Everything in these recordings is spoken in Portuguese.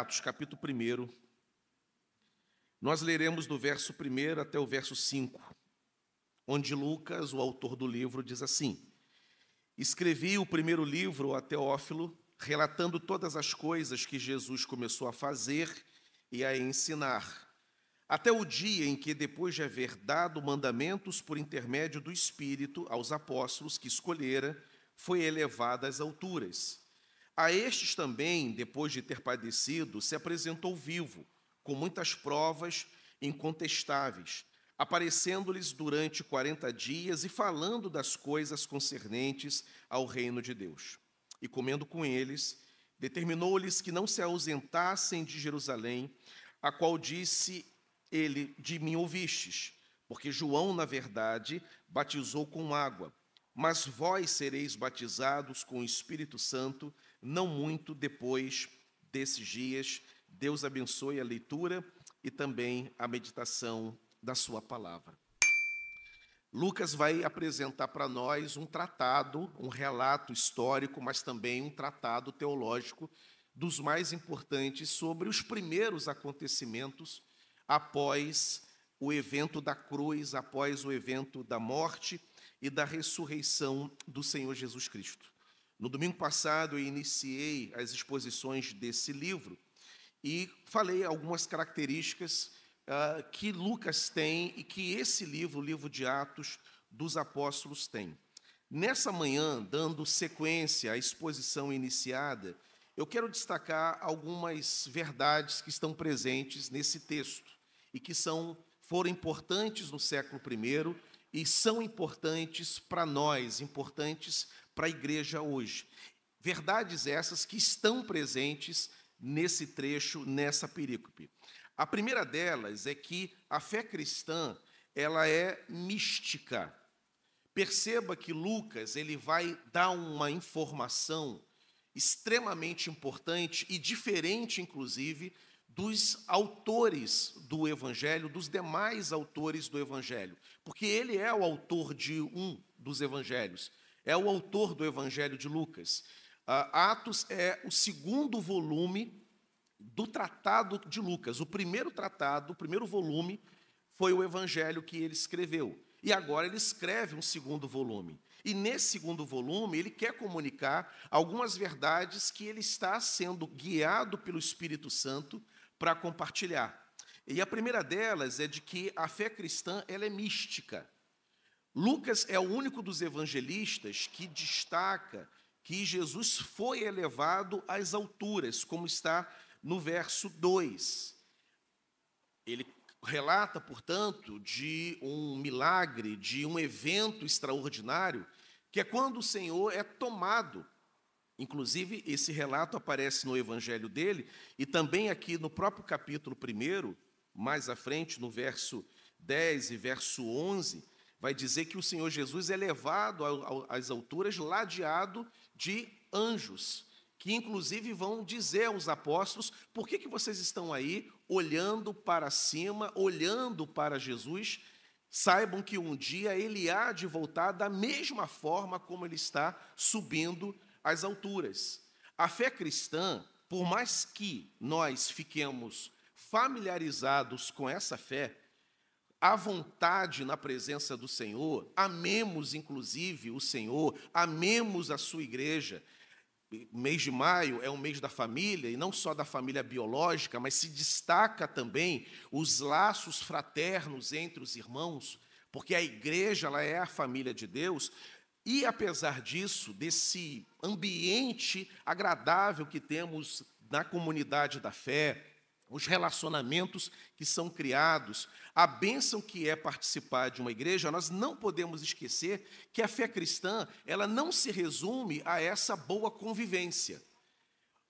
Atos, capítulo 1, nós leremos do verso 1 até o verso 5, onde Lucas, o autor do livro, diz assim: Escrevi o primeiro livro a Teófilo, relatando todas as coisas que Jesus começou a fazer e a ensinar, até o dia em que, depois de haver dado mandamentos por intermédio do Espírito aos apóstolos que escolhera, foi elevado às alturas a estes também, depois de ter padecido, se apresentou vivo, com muitas provas incontestáveis, aparecendo-lhes durante quarenta dias e falando das coisas concernentes ao reino de Deus. E comendo com eles, determinou-lhes que não se ausentassem de Jerusalém, a qual disse ele: De mim ouvistes, porque João, na verdade, batizou com água, mas vós sereis batizados com o Espírito Santo não muito depois desses dias. Deus abençoe a leitura e também a meditação da sua palavra. Lucas vai apresentar para nós um tratado, um relato histórico, mas também um tratado teológico dos mais importantes sobre os primeiros acontecimentos após o evento da cruz, após o evento da morte e da ressurreição do Senhor Jesus Cristo. No domingo passado, eu iniciei as exposições desse livro e falei algumas características uh, que Lucas tem e que esse livro, o livro de Atos dos Apóstolos, tem. Nessa manhã, dando sequência à exposição iniciada, eu quero destacar algumas verdades que estão presentes nesse texto e que são foram importantes no século I e são importantes para nós, importantes para a igreja hoje. Verdades essas que estão presentes nesse trecho, nessa perícope. A primeira delas é que a fé cristã, ela é mística. Perceba que Lucas, ele vai dar uma informação extremamente importante e diferente inclusive dos autores do evangelho, dos demais autores do evangelho, porque ele é o autor de um dos evangelhos, é o autor do Evangelho de Lucas. Ah, Atos é o segundo volume do Tratado de Lucas. O primeiro tratado, o primeiro volume, foi o Evangelho que ele escreveu. E agora ele escreve um segundo volume. E nesse segundo volume, ele quer comunicar algumas verdades que ele está sendo guiado pelo Espírito Santo para compartilhar. E a primeira delas é de que a fé cristã ela é mística. Lucas é o único dos evangelistas que destaca que Jesus foi elevado às alturas, como está no verso 2. Ele relata, portanto, de um milagre, de um evento extraordinário, que é quando o Senhor é tomado. Inclusive, esse relato aparece no evangelho dele e também aqui no próprio capítulo 1, mais à frente, no verso 10 e verso 11 vai dizer que o Senhor Jesus é levado às alturas, ladeado de anjos, que inclusive vão dizer aos apóstolos: por que, que vocês estão aí olhando para cima, olhando para Jesus? Saibam que um dia ele há de voltar da mesma forma como ele está subindo às alturas. A fé cristã, por mais que nós fiquemos familiarizados com essa fé, à vontade na presença do Senhor, amemos inclusive o Senhor, amemos a sua igreja. O mês de maio é um mês da família, e não só da família biológica, mas se destaca também os laços fraternos entre os irmãos, porque a igreja ela é a família de Deus, e apesar disso, desse ambiente agradável que temos na comunidade da fé, os relacionamentos que são criados, a bênção que é participar de uma igreja, nós não podemos esquecer que a fé cristã, ela não se resume a essa boa convivência.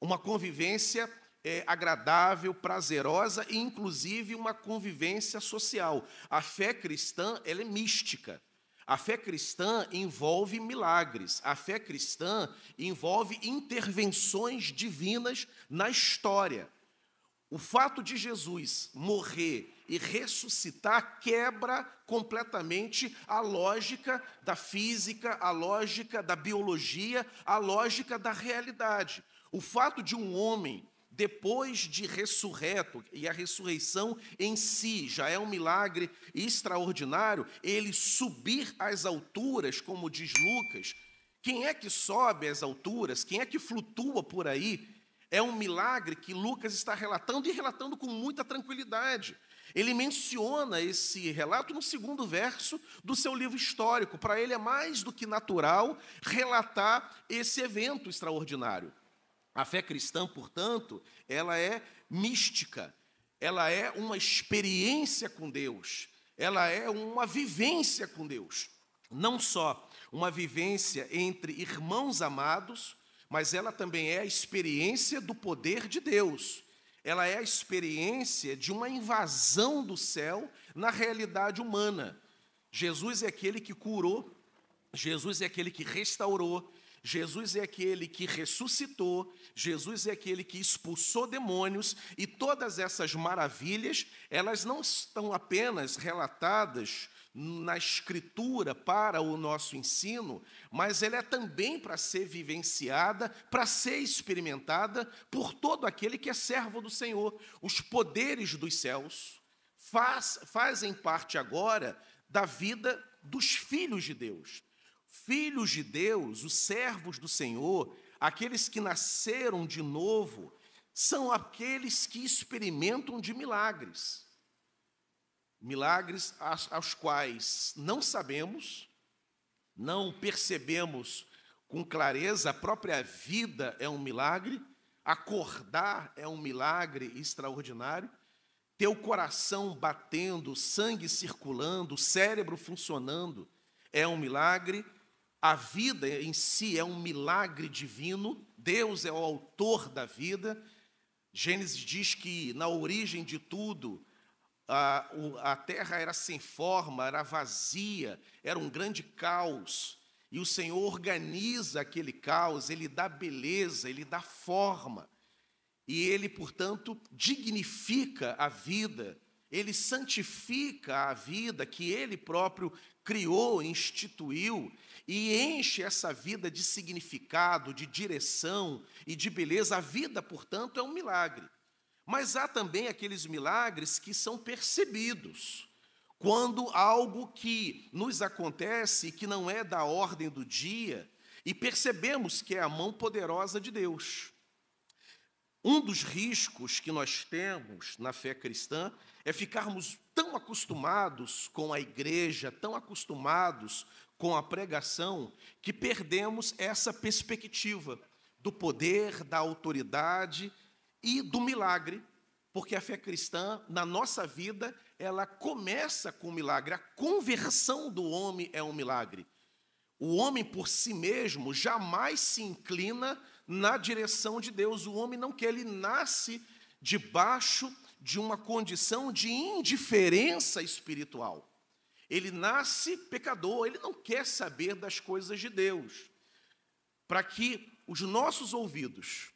Uma convivência é, agradável, prazerosa e, inclusive, uma convivência social. A fé cristã ela é mística. A fé cristã envolve milagres. A fé cristã envolve intervenções divinas na história. O fato de Jesus morrer e ressuscitar quebra completamente a lógica da física, a lógica da biologia, a lógica da realidade. O fato de um homem, depois de ressurreto, e a ressurreição em si já é um milagre extraordinário, ele subir às alturas, como diz Lucas. Quem é que sobe às alturas? Quem é que flutua por aí? É um milagre que Lucas está relatando e relatando com muita tranquilidade. Ele menciona esse relato no segundo verso do seu livro histórico. Para ele é mais do que natural relatar esse evento extraordinário. A fé cristã, portanto, ela é mística, ela é uma experiência com Deus, ela é uma vivência com Deus. Não só uma vivência entre irmãos amados, mas ela também é a experiência do poder de Deus. Ela é a experiência de uma invasão do céu na realidade humana. Jesus é aquele que curou, Jesus é aquele que restaurou, Jesus é aquele que ressuscitou, Jesus é aquele que expulsou demônios, e todas essas maravilhas, elas não estão apenas relatadas na escritura para o nosso ensino, mas ela é também para ser vivenciada, para ser experimentada por todo aquele que é servo do Senhor. Os poderes dos céus faz, fazem parte agora da vida dos filhos de Deus. Filhos de Deus, os servos do Senhor, aqueles que nasceram de novo, são aqueles que experimentam de milagres milagres aos quais não sabemos, não percebemos com clareza, a própria vida é um milagre, acordar é um milagre extraordinário, ter o coração batendo, sangue circulando, cérebro funcionando é um milagre, a vida em si é um milagre divino, Deus é o autor da vida. Gênesis diz que na origem de tudo, a, a terra era sem forma, era vazia, era um grande caos. E o Senhor organiza aquele caos, ele dá beleza, ele dá forma. E ele, portanto, dignifica a vida, ele santifica a vida que ele próprio criou, instituiu, e enche essa vida de significado, de direção e de beleza. A vida, portanto, é um milagre. Mas há também aqueles milagres que são percebidos. Quando algo que nos acontece que não é da ordem do dia e percebemos que é a mão poderosa de Deus. Um dos riscos que nós temos na fé cristã é ficarmos tão acostumados com a igreja, tão acostumados com a pregação, que perdemos essa perspectiva do poder, da autoridade e do milagre, porque a fé cristã, na nossa vida, ela começa com o milagre. A conversão do homem é um milagre. O homem por si mesmo jamais se inclina na direção de Deus. O homem não quer, ele nasce debaixo de uma condição de indiferença espiritual. Ele nasce pecador, ele não quer saber das coisas de Deus. Para que os nossos ouvidos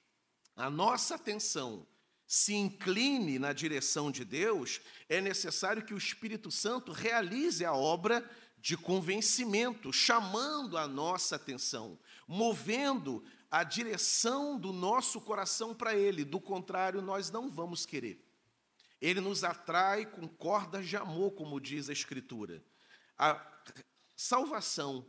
a nossa atenção se incline na direção de Deus, é necessário que o Espírito Santo realize a obra de convencimento, chamando a nossa atenção, movendo a direção do nosso coração para Ele, do contrário, nós não vamos querer. Ele nos atrai com cordas de amor, como diz a Escritura. A salvação,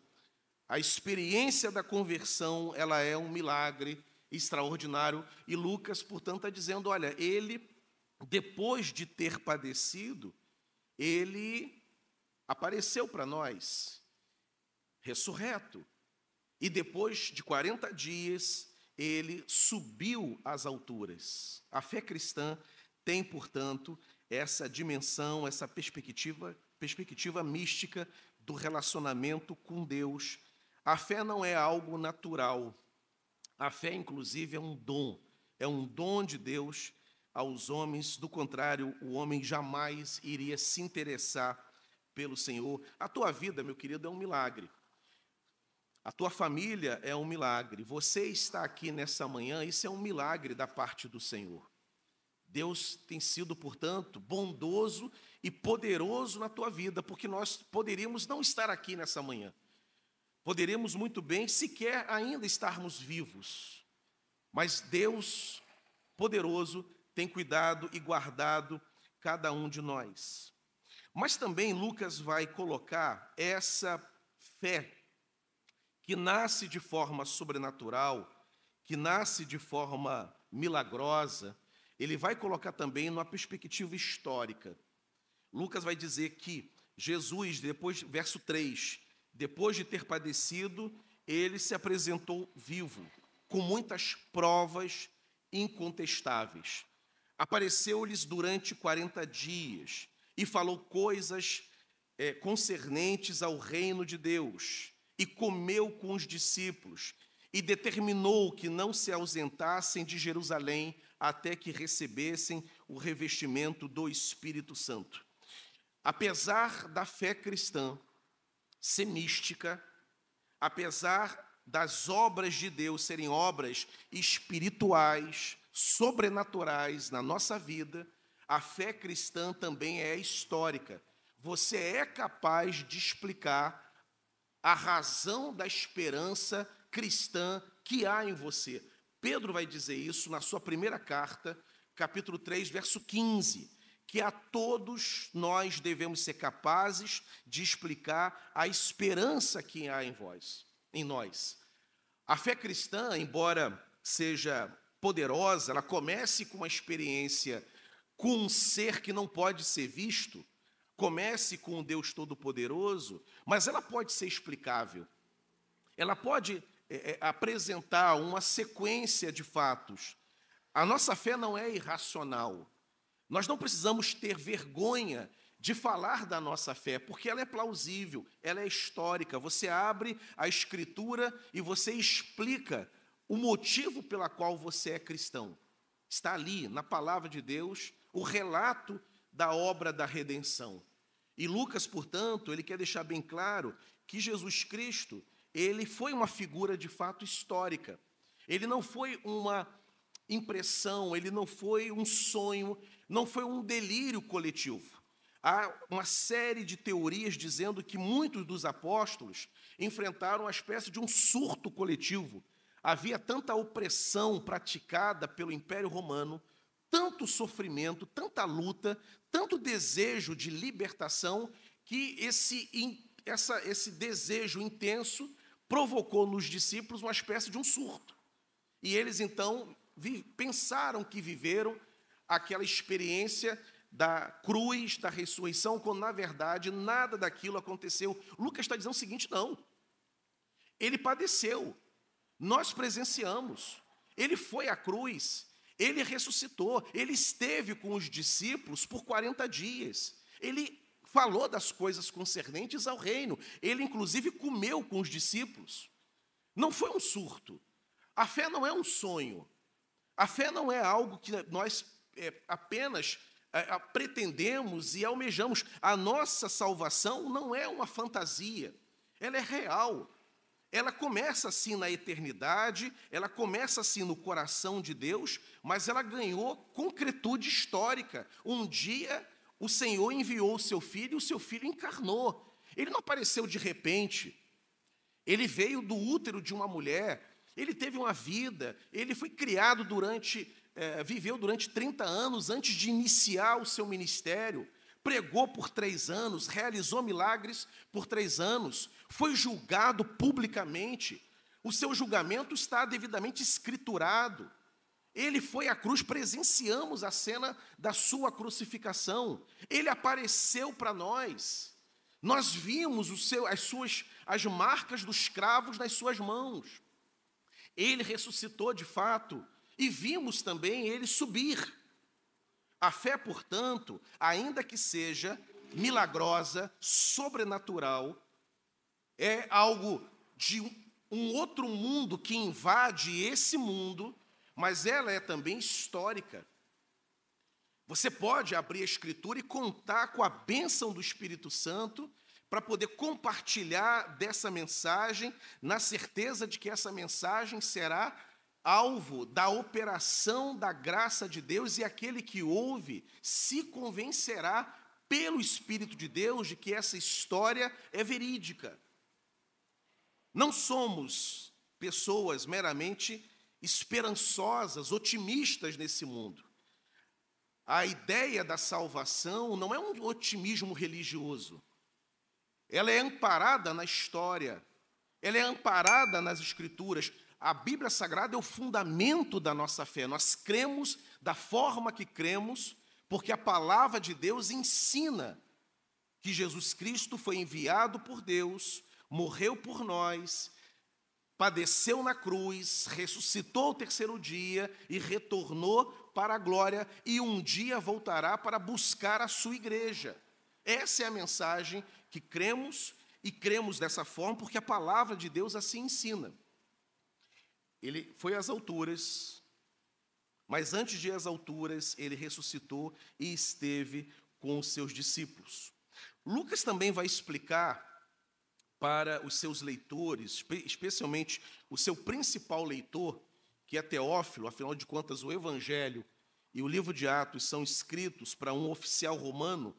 a experiência da conversão, ela é um milagre extraordinário. E Lucas, portanto, está dizendo: olha, ele, depois de ter padecido, ele apareceu para nós, ressurreto. E depois de 40 dias, ele subiu às alturas. A fé cristã tem, portanto, essa dimensão, essa perspectiva, perspectiva mística do relacionamento com Deus. A fé não é algo natural, a fé, inclusive, é um dom, é um dom de Deus aos homens, do contrário, o homem jamais iria se interessar pelo Senhor. A tua vida, meu querido, é um milagre. A tua família é um milagre. Você está aqui nessa manhã, isso é um milagre da parte do Senhor. Deus tem sido, portanto, bondoso e poderoso na tua vida, porque nós poderíamos não estar aqui nessa manhã. Poderemos muito bem sequer ainda estarmos vivos, mas Deus poderoso tem cuidado e guardado cada um de nós. Mas também Lucas vai colocar essa fé que nasce de forma sobrenatural, que nasce de forma milagrosa, ele vai colocar também numa perspectiva histórica. Lucas vai dizer que Jesus, depois, verso 3, depois de ter padecido, ele se apresentou vivo, com muitas provas incontestáveis. Apareceu-lhes durante 40 dias e falou coisas é, concernentes ao reino de Deus, e comeu com os discípulos, e determinou que não se ausentassem de Jerusalém até que recebessem o revestimento do Espírito Santo. Apesar da fé cristã, semística, apesar das obras de Deus serem obras espirituais, sobrenaturais na nossa vida, a fé cristã também é histórica. Você é capaz de explicar a razão da esperança cristã que há em você. Pedro vai dizer isso na sua primeira carta, capítulo 3, verso 15 que a todos nós devemos ser capazes de explicar a esperança que há em vós, em nós. A fé cristã, embora seja poderosa, ela comece com uma experiência com um ser que não pode ser visto, comece com um Deus todo-poderoso, mas ela pode ser explicável. Ela pode é, é apresentar uma sequência de fatos. A nossa fé não é irracional. Nós não precisamos ter vergonha de falar da nossa fé, porque ela é plausível, ela é histórica. Você abre a escritura e você explica o motivo pela qual você é cristão. Está ali, na palavra de Deus, o relato da obra da redenção. E Lucas, portanto, ele quer deixar bem claro que Jesus Cristo, ele foi uma figura de fato histórica. Ele não foi uma impressão, ele não foi um sonho, não foi um delírio coletivo. Há uma série de teorias dizendo que muitos dos apóstolos enfrentaram uma espécie de um surto coletivo. Havia tanta opressão praticada pelo Império Romano, tanto sofrimento, tanta luta, tanto desejo de libertação, que esse, essa, esse desejo intenso provocou nos discípulos uma espécie de um surto. E eles então pensaram que viveram aquela experiência da cruz, da ressurreição, quando na verdade nada daquilo aconteceu. Lucas está dizendo o seguinte: não. Ele padeceu, nós presenciamos, ele foi à cruz, ele ressuscitou, ele esteve com os discípulos por 40 dias, ele falou das coisas concernentes ao reino, ele inclusive comeu com os discípulos. Não foi um surto. A fé não é um sonho. A fé não é algo que nós é, apenas é, pretendemos e almejamos. A nossa salvação não é uma fantasia, ela é real. Ela começa assim na eternidade, ela começa assim no coração de Deus, mas ela ganhou concretude histórica. Um dia o Senhor enviou o seu filho e o seu filho encarnou. Ele não apareceu de repente. Ele veio do útero de uma mulher, ele teve uma vida, ele foi criado durante é, viveu durante 30 anos antes de iniciar o seu ministério, pregou por três anos, realizou milagres por três anos, foi julgado publicamente, o seu julgamento está devidamente escriturado. Ele foi à cruz, presenciamos a cena da sua crucificação. Ele apareceu para nós. Nós vimos seu, as suas as marcas dos cravos nas suas mãos. Ele ressuscitou de fato e vimos também ele subir. A fé, portanto, ainda que seja milagrosa, sobrenatural, é algo de um outro mundo que invade esse mundo, mas ela é também histórica. Você pode abrir a Escritura e contar com a bênção do Espírito Santo para poder compartilhar dessa mensagem, na certeza de que essa mensagem será alvo da operação da graça de Deus, e aquele que ouve se convencerá pelo Espírito de Deus de que essa história é verídica. Não somos pessoas meramente esperançosas, otimistas nesse mundo. A ideia da salvação não é um otimismo religioso. Ela é amparada na história, ela é amparada nas Escrituras. A Bíblia Sagrada é o fundamento da nossa fé. Nós cremos da forma que cremos, porque a palavra de Deus ensina que Jesus Cristo foi enviado por Deus, morreu por nós, padeceu na cruz, ressuscitou ao terceiro dia e retornou para a glória e um dia voltará para buscar a sua igreja. Essa é a mensagem que cremos e cremos dessa forma porque a palavra de Deus assim ensina. Ele foi às alturas, mas antes de ir às alturas, ele ressuscitou e esteve com os seus discípulos. Lucas também vai explicar para os seus leitores, especialmente o seu principal leitor, que é Teófilo, afinal de contas, o Evangelho e o livro de Atos são escritos para um oficial romano,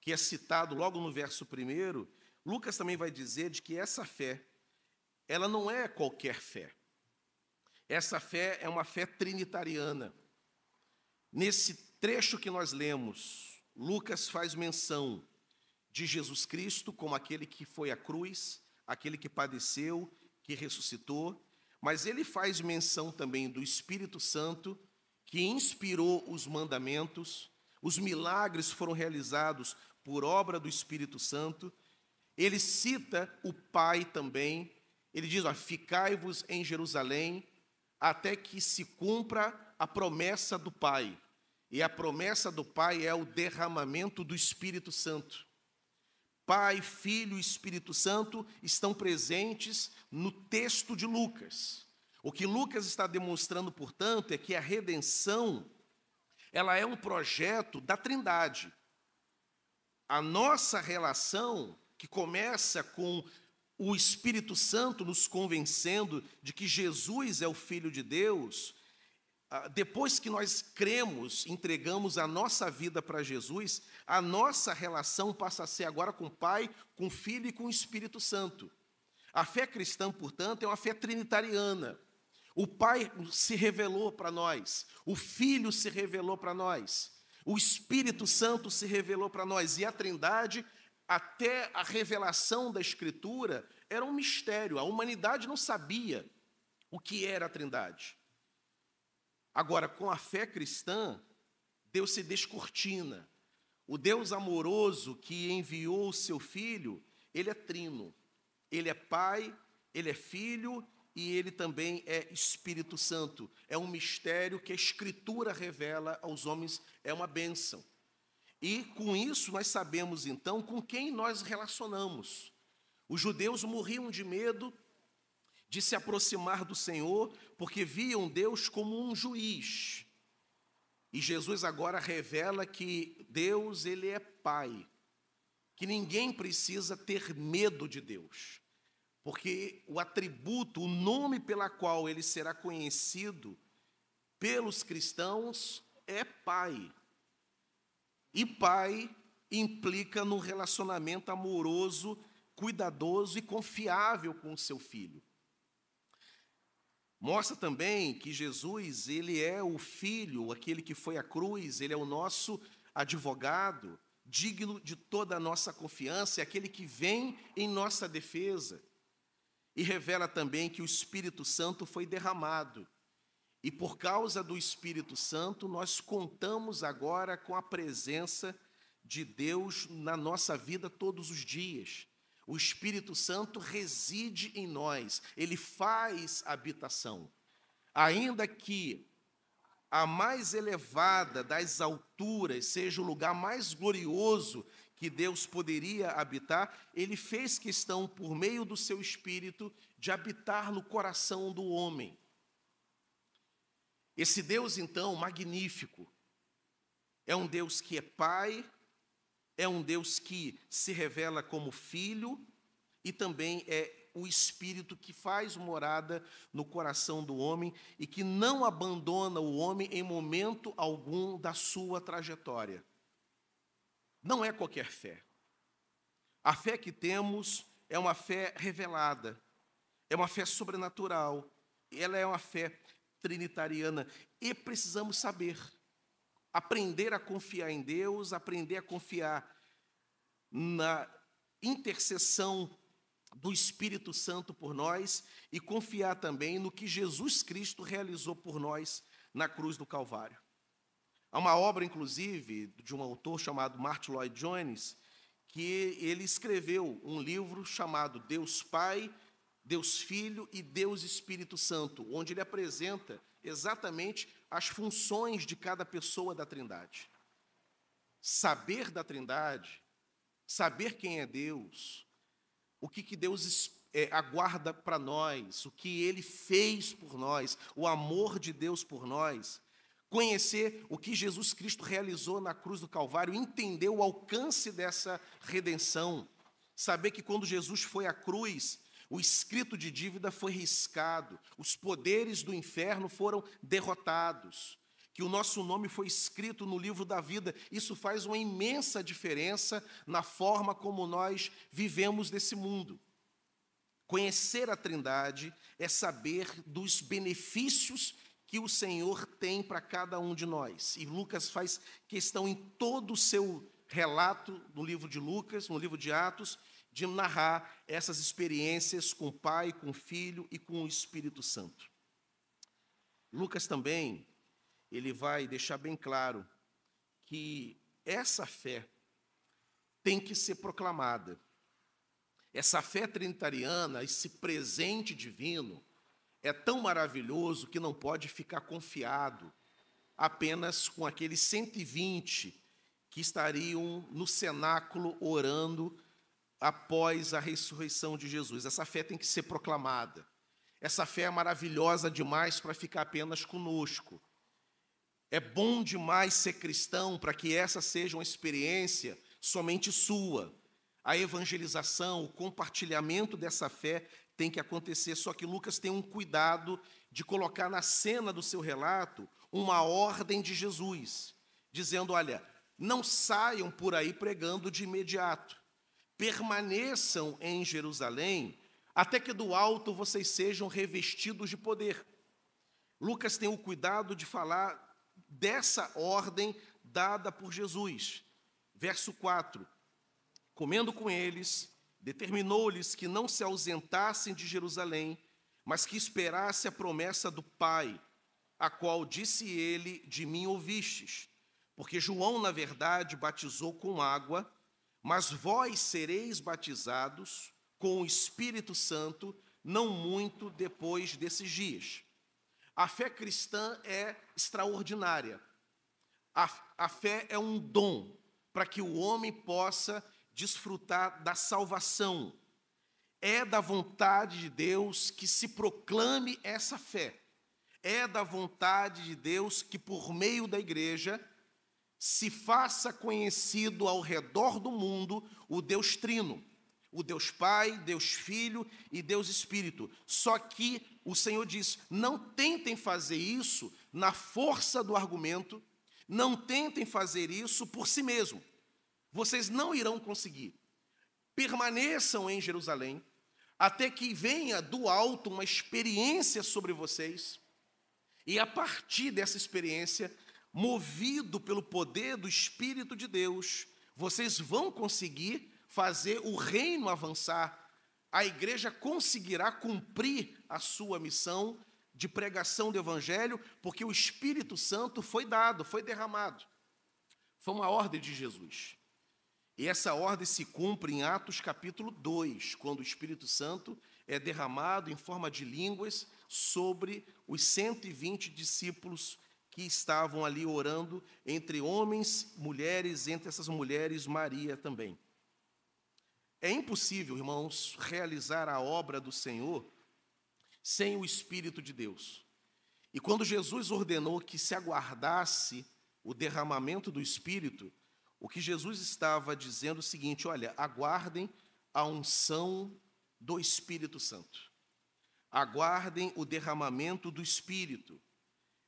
que é citado logo no verso primeiro. Lucas também vai dizer de que essa fé, ela não é qualquer fé. Essa fé é uma fé trinitariana. Nesse trecho que nós lemos, Lucas faz menção de Jesus Cristo como aquele que foi à cruz, aquele que padeceu, que ressuscitou, mas ele faz menção também do Espírito Santo, que inspirou os mandamentos, os milagres foram realizados por obra do Espírito Santo. Ele cita o Pai também, ele diz: Ficai-vos em Jerusalém até que se cumpra a promessa do Pai. E a promessa do Pai é o derramamento do Espírito Santo. Pai, Filho e Espírito Santo estão presentes no texto de Lucas. O que Lucas está demonstrando, portanto, é que a redenção ela é um projeto da Trindade. A nossa relação que começa com o Espírito Santo nos convencendo de que Jesus é o Filho de Deus, ah, depois que nós cremos, entregamos a nossa vida para Jesus, a nossa relação passa a ser agora com o Pai, com o Filho e com o Espírito Santo. A fé cristã, portanto, é uma fé trinitariana. O Pai se revelou para nós, o Filho se revelou para nós, o Espírito Santo se revelou para nós, e a Trindade até a revelação da Escritura era um mistério. A humanidade não sabia o que era a Trindade. Agora, com a fé cristã, Deus se descortina. O Deus amoroso que enviou o seu filho, ele é trino. Ele é pai, ele é filho e ele também é Espírito Santo. É um mistério que a Escritura revela aos homens, é uma bênção. E com isso nós sabemos então com quem nós relacionamos. Os judeus morriam de medo de se aproximar do Senhor, porque viam Deus como um juiz. E Jesus agora revela que Deus, ele é pai, que ninguém precisa ter medo de Deus, porque o atributo, o nome pela qual ele será conhecido pelos cristãos é pai. E pai implica no relacionamento amoroso, cuidadoso e confiável com o seu filho. Mostra também que Jesus, ele é o filho, aquele que foi à cruz, ele é o nosso advogado, digno de toda a nossa confiança, é aquele que vem em nossa defesa. E revela também que o Espírito Santo foi derramado e por causa do Espírito Santo, nós contamos agora com a presença de Deus na nossa vida todos os dias. O Espírito Santo reside em nós, ele faz habitação. Ainda que a mais elevada das alturas seja o lugar mais glorioso que Deus poderia habitar, ele fez questão, por meio do seu espírito, de habitar no coração do homem. Esse Deus, então, magnífico, é um Deus que é Pai, é um Deus que se revela como Filho e também é o Espírito que faz morada no coração do homem e que não abandona o homem em momento algum da sua trajetória. Não é qualquer fé. A fé que temos é uma fé revelada, é uma fé sobrenatural, ela é uma fé trinitariana e precisamos saber. Aprender a confiar em Deus, aprender a confiar na intercessão do Espírito Santo por nós e confiar também no que Jesus Cristo realizou por nós na cruz do Calvário. Há uma obra, inclusive, de um autor chamado Martin Lloyd Jones, que ele escreveu um livro chamado Deus Pai, Deus Filho e Deus Espírito Santo, onde ele apresenta exatamente as funções de cada pessoa da Trindade. Saber da Trindade, saber quem é Deus, o que, que Deus é, aguarda para nós, o que ele fez por nós, o amor de Deus por nós, conhecer o que Jesus Cristo realizou na cruz do Calvário, entender o alcance dessa redenção, saber que quando Jesus foi à cruz, o escrito de dívida foi riscado, os poderes do inferno foram derrotados, que o nosso nome foi escrito no livro da vida. Isso faz uma imensa diferença na forma como nós vivemos nesse mundo. Conhecer a Trindade é saber dos benefícios que o Senhor tem para cada um de nós. E Lucas faz questão em todo o seu relato no livro de Lucas, no livro de Atos, de narrar essas experiências com o Pai, com o Filho e com o Espírito Santo. Lucas também, ele vai deixar bem claro que essa fé tem que ser proclamada. Essa fé trinitariana, esse presente divino, é tão maravilhoso que não pode ficar confiado apenas com aqueles 120 que estariam no cenáculo orando após a ressurreição de Jesus. Essa fé tem que ser proclamada. Essa fé é maravilhosa demais para ficar apenas conosco. É bom demais ser cristão para que essa seja uma experiência somente sua. A evangelização, o compartilhamento dessa fé tem que acontecer, só que Lucas tem um cuidado de colocar na cena do seu relato uma ordem de Jesus, dizendo: olha, não saiam por aí pregando de imediato permaneçam em Jerusalém, até que do alto vocês sejam revestidos de poder. Lucas tem o cuidado de falar dessa ordem dada por Jesus. Verso 4: Comendo com eles, determinou-lhes que não se ausentassem de Jerusalém, mas que esperasse a promessa do Pai, a qual disse ele: De mim ouvistes. Porque João, na verdade, batizou com água, mas vós sereis batizados com o Espírito Santo não muito depois desses dias. A fé cristã é extraordinária. A, a fé é um dom para que o homem possa desfrutar da salvação. É da vontade de Deus que se proclame essa fé. É da vontade de Deus que, por meio da igreja, se faça conhecido ao redor do mundo o Deus Trino, o Deus Pai, Deus Filho e Deus Espírito. Só que o Senhor diz: não tentem fazer isso na força do argumento, não tentem fazer isso por si mesmo. Vocês não irão conseguir. Permaneçam em Jerusalém até que venha do alto uma experiência sobre vocês, e a partir dessa experiência movido pelo poder do Espírito de Deus, vocês vão conseguir fazer o reino avançar. A igreja conseguirá cumprir a sua missão de pregação do Evangelho, porque o Espírito Santo foi dado, foi derramado. Foi uma ordem de Jesus. E essa ordem se cumpre em Atos capítulo 2, quando o Espírito Santo é derramado em forma de línguas sobre os 120 discípulos que estavam ali orando, entre homens, mulheres, entre essas mulheres, Maria também. É impossível, irmãos, realizar a obra do Senhor sem o Espírito de Deus. E quando Jesus ordenou que se aguardasse o derramamento do Espírito, o que Jesus estava dizendo é o seguinte: olha, aguardem a unção do Espírito Santo, aguardem o derramamento do Espírito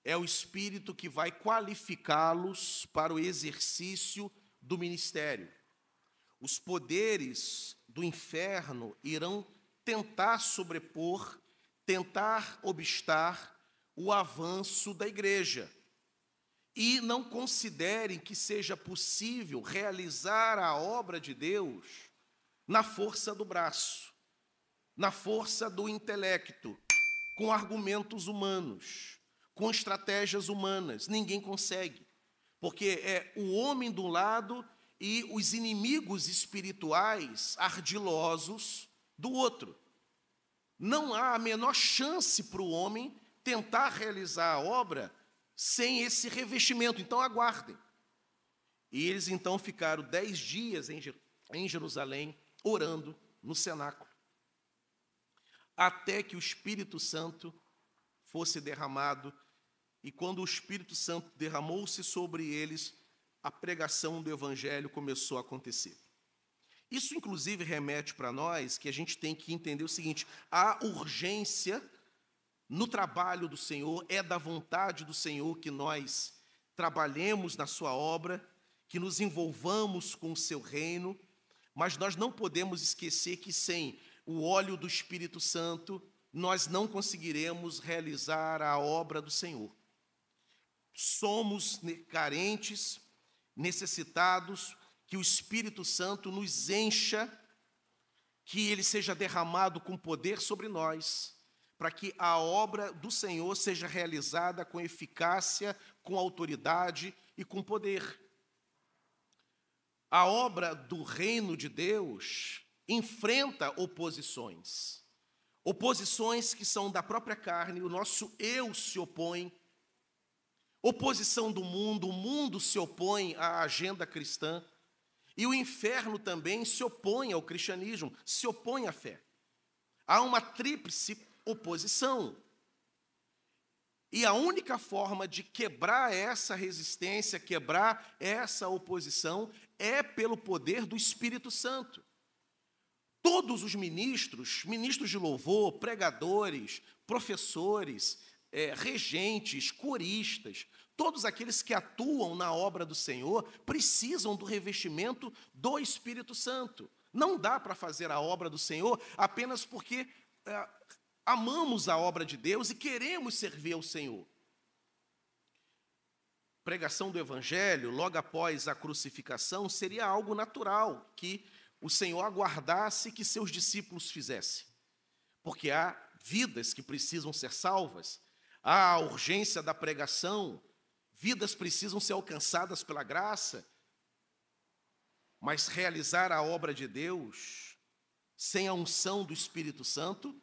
é o Espírito que vai qualificá-los para o exercício do ministério. Os poderes do inferno irão tentar sobrepor, tentar obstar o avanço da igreja. E não considerem que seja possível realizar a obra de Deus na força do braço, na força do intelecto, com argumentos humanos com estratégias humanas. Ninguém consegue, porque é o homem do lado e os inimigos espirituais ardilosos do outro. Não há a menor chance para o homem tentar realizar a obra sem esse revestimento. Então aguardem. E eles então ficaram dez dias em Jerusalém orando no cenáculo, até que o Espírito Santo fosse derramado e quando o Espírito Santo derramou-se sobre eles, a pregação do Evangelho começou a acontecer. Isso, inclusive, remete para nós que a gente tem que entender o seguinte: a urgência no trabalho do Senhor é da vontade do Senhor que nós trabalhemos na Sua obra, que nos envolvamos com o Seu reino, mas nós não podemos esquecer que sem o óleo do Espírito Santo nós não conseguiremos realizar a obra do Senhor somos carentes, necessitados, que o Espírito Santo nos encha, que ele seja derramado com poder sobre nós, para que a obra do Senhor seja realizada com eficácia, com autoridade e com poder. A obra do reino de Deus enfrenta oposições. Oposições que são da própria carne, o nosso eu se opõe, Oposição do mundo, o mundo se opõe à agenda cristã. E o inferno também se opõe ao cristianismo, se opõe à fé. Há uma tríplice oposição. E a única forma de quebrar essa resistência, quebrar essa oposição, é pelo poder do Espírito Santo. Todos os ministros, ministros de louvor, pregadores, professores, é, regentes, coristas, todos aqueles que atuam na obra do Senhor precisam do revestimento do Espírito Santo. Não dá para fazer a obra do Senhor apenas porque é, amamos a obra de Deus e queremos servir ao Senhor. Pregação do Evangelho, logo após a crucificação, seria algo natural que o Senhor aguardasse que seus discípulos fizessem, porque há vidas que precisam ser salvas, a urgência da pregação, vidas precisam ser alcançadas pela graça, mas realizar a obra de Deus sem a unção do Espírito Santo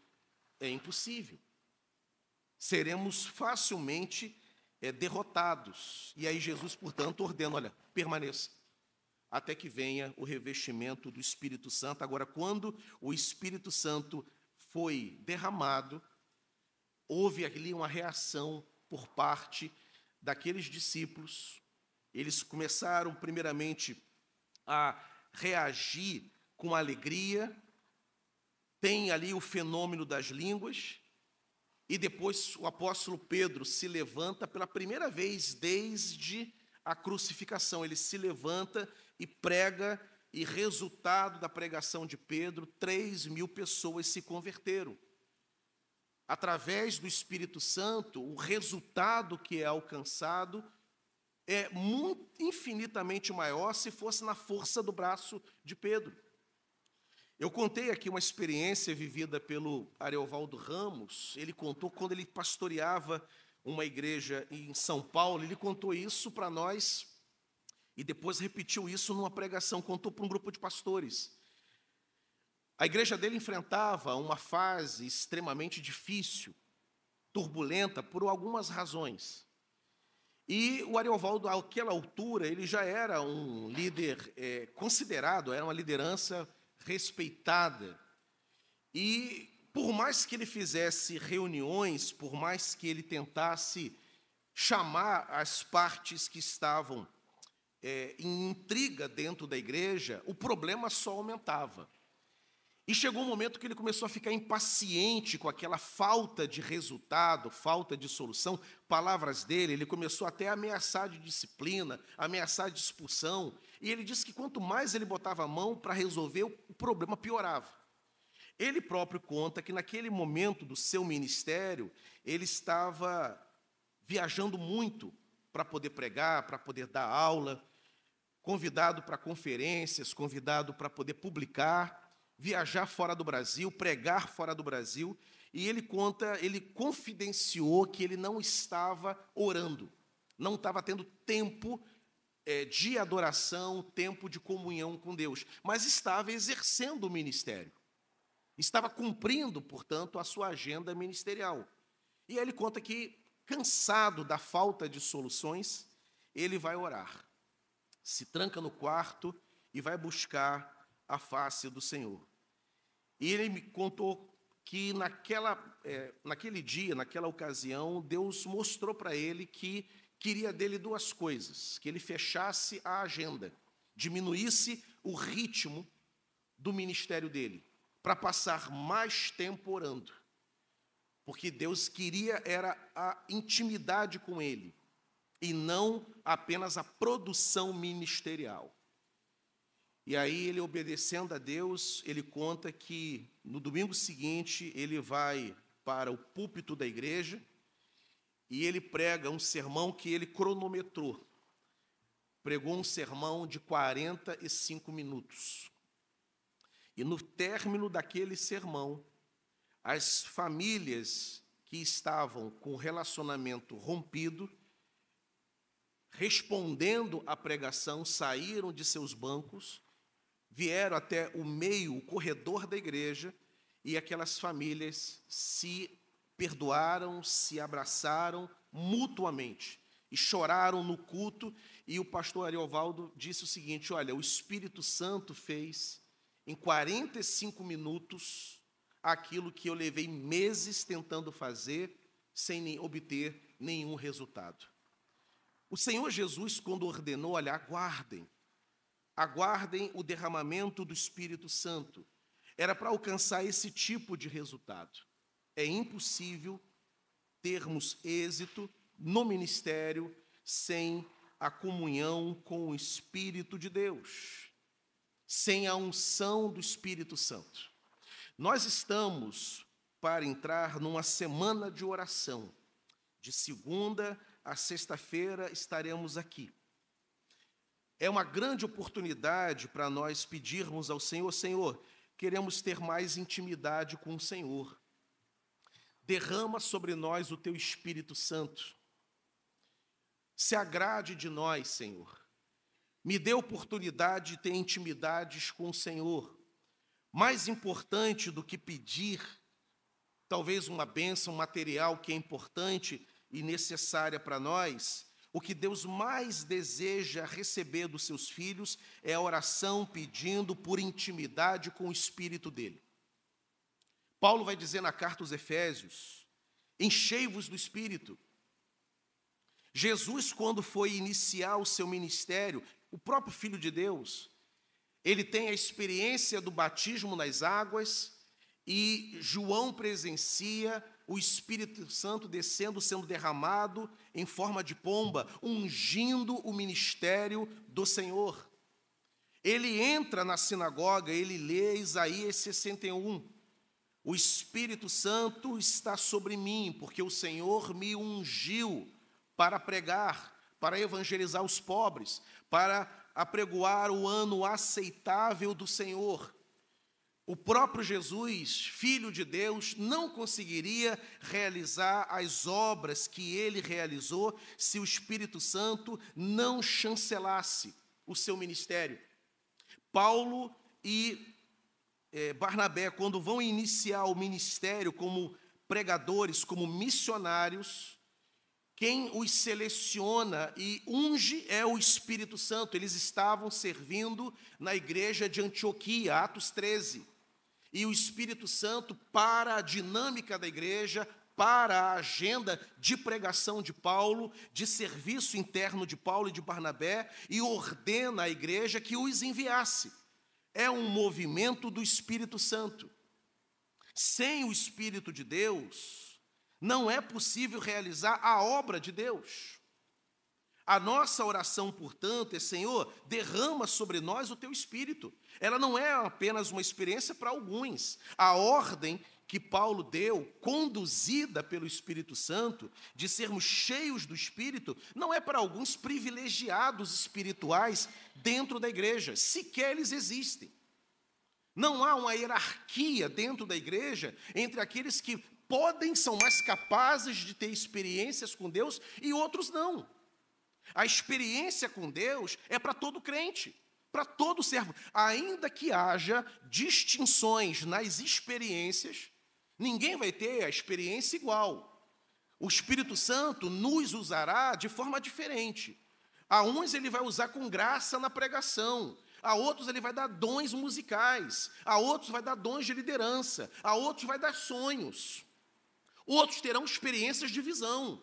é impossível. Seremos facilmente é, derrotados. E aí Jesus, portanto, ordena: olha, permaneça até que venha o revestimento do Espírito Santo. Agora, quando o Espírito Santo foi derramado, houve ali uma reação por parte daqueles discípulos. Eles começaram, primeiramente, a reagir com alegria. Tem ali o fenômeno das línguas. E depois o apóstolo Pedro se levanta pela primeira vez desde a crucificação. Ele se levanta e prega, e resultado da pregação de Pedro, 3 mil pessoas se converteram através do Espírito Santo, o resultado que é alcançado é muito, infinitamente maior se fosse na força do braço de Pedro. Eu contei aqui uma experiência vivida pelo Areovaldo Ramos. Ele contou quando ele pastoreava uma igreja em São Paulo, ele contou isso para nós e depois repetiu isso numa pregação, contou para um grupo de pastores. A igreja dele enfrentava uma fase extremamente difícil, turbulenta, por algumas razões. E o Ariovaldo, àquela altura, ele já era um líder é, considerado, era uma liderança respeitada. E por mais que ele fizesse reuniões, por mais que ele tentasse chamar as partes que estavam é, em intriga dentro da igreja, o problema só aumentava. E chegou um momento que ele começou a ficar impaciente com aquela falta de resultado, falta de solução, palavras dele, ele começou até a ameaçar de disciplina, ameaçar de expulsão, e ele disse que quanto mais ele botava a mão para resolver, o problema piorava. Ele próprio conta que naquele momento do seu ministério, ele estava viajando muito para poder pregar, para poder dar aula, convidado para conferências, convidado para poder publicar, viajar fora do Brasil, pregar fora do Brasil, e ele conta, ele confidenciou que ele não estava orando, não estava tendo tempo é, de adoração, tempo de comunhão com Deus, mas estava exercendo o ministério, estava cumprindo, portanto, a sua agenda ministerial. E ele conta que, cansado da falta de soluções, ele vai orar, se tranca no quarto e vai buscar a face do Senhor. E ele me contou que naquela, é, naquele dia, naquela ocasião, Deus mostrou para ele que queria dele duas coisas: que ele fechasse a agenda, diminuísse o ritmo do ministério dele, para passar mais tempo orando. Porque Deus queria era a intimidade com ele, e não apenas a produção ministerial. E aí ele obedecendo a Deus, ele conta que no domingo seguinte ele vai para o púlpito da igreja e ele prega um sermão que ele cronometrou. Pregou um sermão de 45 minutos. E no término daquele sermão, as famílias que estavam com relacionamento rompido respondendo à pregação, saíram de seus bancos vieram até o meio, o corredor da igreja, e aquelas famílias se perdoaram, se abraçaram mutuamente e choraram no culto. E o pastor Ariovaldo disse o seguinte: Olha, o Espírito Santo fez em 45 minutos aquilo que eu levei meses tentando fazer sem nem obter nenhum resultado. O Senhor Jesus, quando ordenou, olha, aguardem, aguardem o derramamento do Espírito Santo. Era para alcançar esse tipo de resultado. É impossível termos êxito no ministério sem a comunhão com o Espírito de Deus, sem a unção do Espírito Santo. Nós estamos para entrar numa semana de oração. De segunda a sexta-feira estaremos aqui. É uma grande oportunidade para nós pedirmos ao Senhor: Senhor, queremos ter mais intimidade com o Senhor. Derrama sobre nós o teu Espírito Santo. Se agrade de nós, Senhor. Me dê oportunidade de ter intimidades com o Senhor. Mais importante do que pedir, talvez uma bênção material que é importante e necessária para nós, o que Deus mais deseja receber dos seus filhos é a oração pedindo por intimidade com o Espírito dele. Paulo vai dizer na carta aos Efésios: enchei-vos do Espírito. Jesus, quando foi iniciar o seu ministério, o próprio Filho de Deus, ele tem a experiência do batismo nas águas e João presencia o Espírito Santo descendo, sendo derramado em forma de pomba, ungindo o ministério do Senhor. Ele entra na sinagoga, ele lê Isaías 61. O Espírito Santo está sobre mim, porque o Senhor me ungiu para pregar, para evangelizar os pobres, para apregoar o ano aceitável do Senhor. O próprio Jesus, filho de Deus, não conseguiria realizar as obras que ele realizou se o Espírito Santo não chancelasse o seu ministério. Paulo e é, Barnabé, quando vão iniciar o ministério como pregadores, como missionários, quem os seleciona e unge é o Espírito Santo. Eles estavam servindo na igreja de Antioquia, Atos 13. E o Espírito Santo, para a dinâmica da igreja, para a agenda de pregação de Paulo, de serviço interno de Paulo e de Barnabé, e ordena à igreja que os enviasse. É um movimento do Espírito Santo. Sem o Espírito de Deus, não é possível realizar a obra de Deus. A nossa oração, portanto, é: Senhor, derrama sobre nós o teu espírito. Ela não é apenas uma experiência para alguns. A ordem que Paulo deu, conduzida pelo Espírito Santo, de sermos cheios do Espírito, não é para alguns privilegiados espirituais dentro da igreja, sequer eles existem. Não há uma hierarquia dentro da igreja entre aqueles que podem, são mais capazes de ter experiências com Deus e outros não. A experiência com Deus é para todo crente, para todo servo. Ainda que haja distinções nas experiências, ninguém vai ter a experiência igual. O Espírito Santo nos usará de forma diferente. A uns ele vai usar com graça na pregação, a outros ele vai dar dons musicais, a outros vai dar dons de liderança, a outros vai dar sonhos. Outros terão experiências de visão.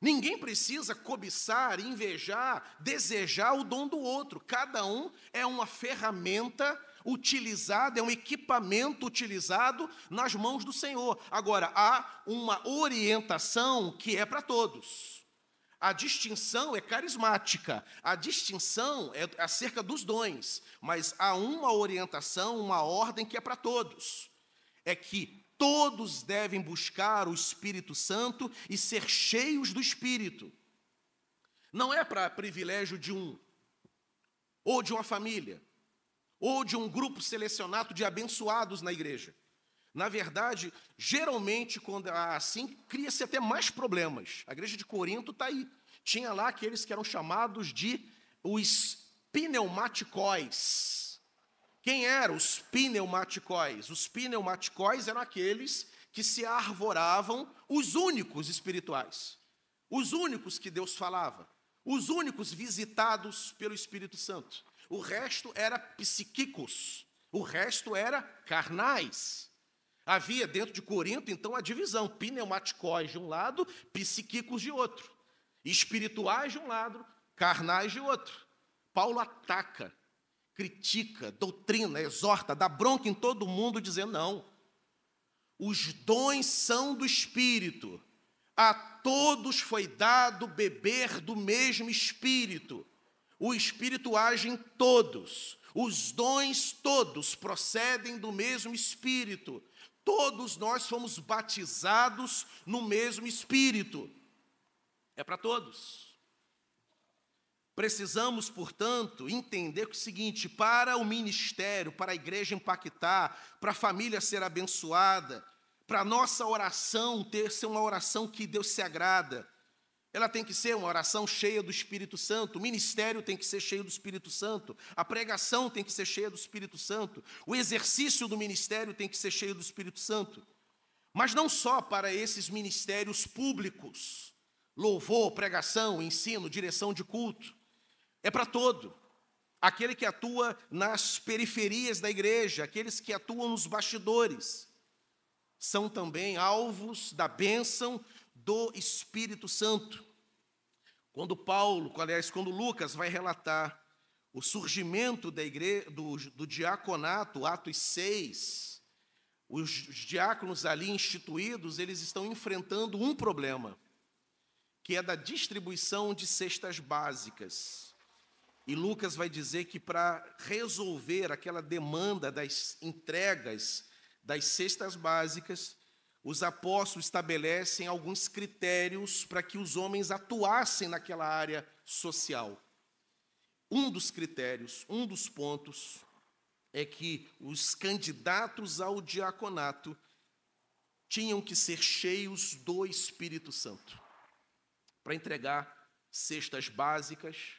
Ninguém precisa cobiçar, invejar, desejar o dom do outro. Cada um é uma ferramenta utilizada, é um equipamento utilizado nas mãos do Senhor. Agora, há uma orientação que é para todos. A distinção é carismática, a distinção é acerca dos dons, mas há uma orientação, uma ordem que é para todos. É que todos devem buscar o Espírito Santo e ser cheios do Espírito. Não é para privilégio de um, ou de uma família, ou de um grupo selecionado de abençoados na igreja. Na verdade, geralmente, quando é assim, cria-se até mais problemas. A igreja de Corinto está aí. Tinha lá aqueles que eram chamados de os pneumaticóis quem eram os pneumaticóis? Os pneumaticóis eram aqueles que se arvoravam os únicos espirituais, os únicos que Deus falava, os únicos visitados pelo Espírito Santo. O resto era psiquicos, o resto era carnais. Havia dentro de Corinto, então, a divisão: pneumaticóis de um lado, psiquicos de outro, espirituais de um lado, carnais de outro. Paulo ataca critica, doutrina, exorta, dá bronca em todo mundo, dizendo: não, os dons são do Espírito, a todos foi dado beber do mesmo Espírito, o Espírito age em todos, os dons todos procedem do mesmo Espírito, todos nós fomos batizados no mesmo Espírito, é para todos. Precisamos, portanto, entender que é o seguinte: para o ministério, para a igreja impactar, para a família ser abençoada, para a nossa oração ter ser uma oração que Deus se agrada, ela tem que ser uma oração cheia do Espírito Santo, o ministério tem que ser cheio do Espírito Santo, a pregação tem que ser cheia do Espírito Santo, o exercício do ministério tem que ser cheio do Espírito Santo. Mas não só para esses ministérios públicos, louvor, pregação, ensino, direção de culto, é para todo. Aquele que atua nas periferias da igreja, aqueles que atuam nos bastidores, são também alvos da bênção do Espírito Santo. Quando Paulo, aliás, quando Lucas vai relatar o surgimento da igreja, do, do diaconato, Atos 6, os diáconos ali instituídos, eles estão enfrentando um problema, que é da distribuição de cestas básicas. E Lucas vai dizer que para resolver aquela demanda das entregas das cestas básicas, os apóstolos estabelecem alguns critérios para que os homens atuassem naquela área social. Um dos critérios, um dos pontos, é que os candidatos ao diaconato tinham que ser cheios do Espírito Santo para entregar cestas básicas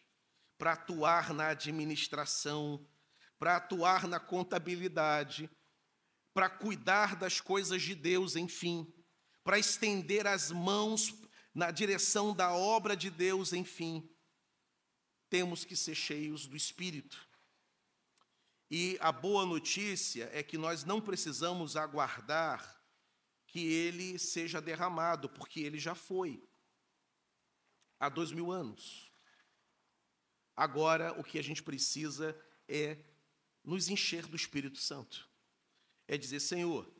para atuar na administração, para atuar na contabilidade, para cuidar das coisas de Deus, enfim, para estender as mãos na direção da obra de Deus, enfim. Temos que ser cheios do Espírito. E a boa notícia é que nós não precisamos aguardar que ele seja derramado, porque ele já foi há dois mil anos. Agora, o que a gente precisa é nos encher do Espírito Santo. É dizer, Senhor,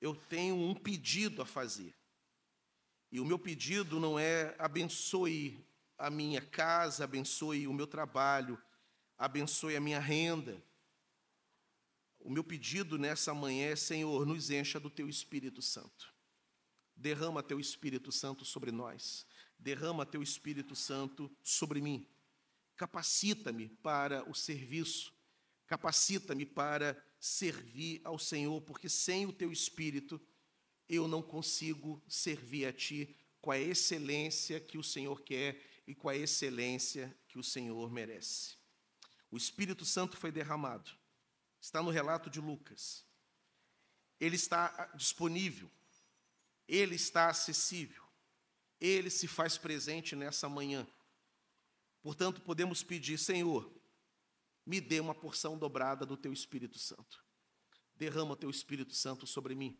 eu tenho um pedido a fazer. E o meu pedido não é abençoe a minha casa, abençoe o meu trabalho, abençoe a minha renda. O meu pedido nessa manhã é, Senhor, nos encha do teu Espírito Santo. Derrama teu Espírito Santo sobre nós. Derrama teu Espírito Santo sobre mim capacita-me para o serviço, capacita-me para servir ao Senhor, porque sem o teu espírito eu não consigo servir a ti com a excelência que o Senhor quer e com a excelência que o Senhor merece. O Espírito Santo foi derramado. Está no relato de Lucas. Ele está disponível. Ele está acessível. Ele se faz presente nessa manhã. Portanto, podemos pedir, Senhor, me dê uma porção dobrada do teu Espírito Santo. Derrama o teu Espírito Santo sobre mim,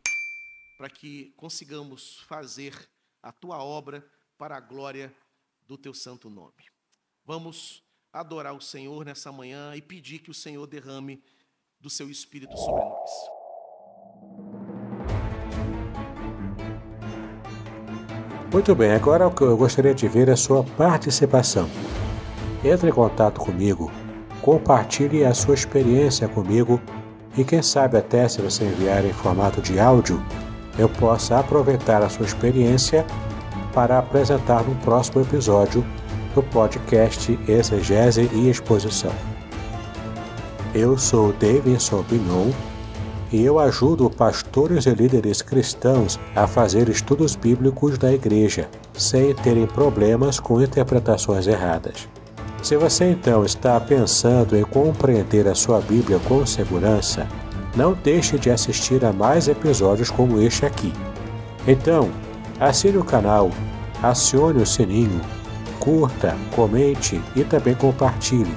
para que consigamos fazer a tua obra para a glória do teu santo nome. Vamos adorar o Senhor nessa manhã e pedir que o Senhor derrame do seu Espírito sobre nós. Muito bem, agora o que eu gostaria de ver a sua participação. Entre em contato comigo, compartilhe a sua experiência comigo e quem sabe até se você enviar em formato de áudio, eu possa aproveitar a sua experiência para apresentar no próximo episódio do podcast Exegese e Exposição. Eu sou Davidson Bignon e eu ajudo pastores e líderes cristãos a fazer estudos bíblicos da igreja, sem terem problemas com interpretações erradas. Se você então está pensando em compreender a sua Bíblia com segurança, não deixe de assistir a mais episódios como este aqui. Então, assine o canal, acione o sininho, curta, comente e também compartilhe.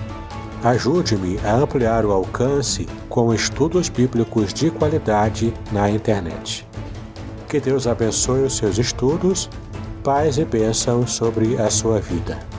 Ajude-me a ampliar o alcance com estudos bíblicos de qualidade na internet. Que Deus abençoe os seus estudos, paz e bênção sobre a sua vida.